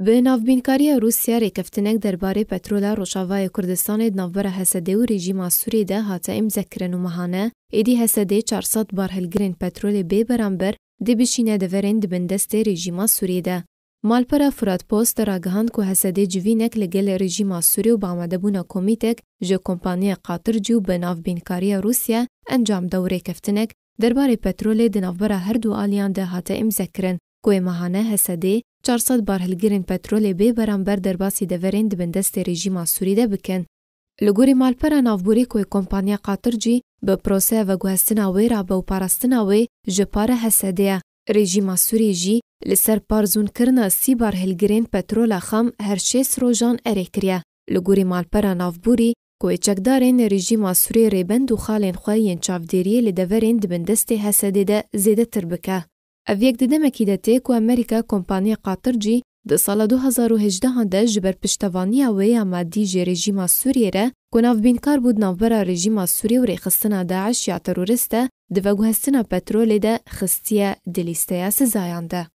Bi navbînkariya Rûsya rêkeftinek derbarê petrola Rojavayê Kurdistanê di navbera Hesedê û rejîma Sûrî de hate imzekkirin û mihane, êdî Hesedê çarsad bar hilgirên petrolê bêberamber dê bişîne deverên dibin destê rejîma Sûrî de. Malpera Furat Post ragihand ku Hesedê civînek li gel rejîma Sûrî û bamadebûna komîtek ji kompaniya Qatircî û bi navbînkariya Rûsya encam dewrê keftinek derbarê petrolê di navbera her du aliyan de hate imzekkirin ku ê mihane Hesedê 400 بار هلگرن پترول بی برانبر درباسی دورین دبن دست رژیما سوریده بکن. لگوری مالپرا نافبوری کوی کمپانیا قطر جی به پروسه و گوهستنا وی را به پارستنا وی جپار حسده. رژیما سوری جی لسر پارزون کرنا سی بار هلگرین پترول خام هر شیس روژان ارکریه. لگوری مالپرا نافبوری کوی چکدارین رژیما سوری ریبند و خالین خواهین چافدیری لدورین دبن دست حسده ده زیده تر بکه. Eviyek didemekî de têk û Amerîka Kompaniya Qatir cî di sala 2018 de ji ber piştevaniya wê ya madî ji rejîma Sûriyê re ku navbînkar bû navbera rejîma Sûriye û rêxistina Daeş ya terorîst e di veguhestina petrolê de xistiye di lîsteya sizayan de.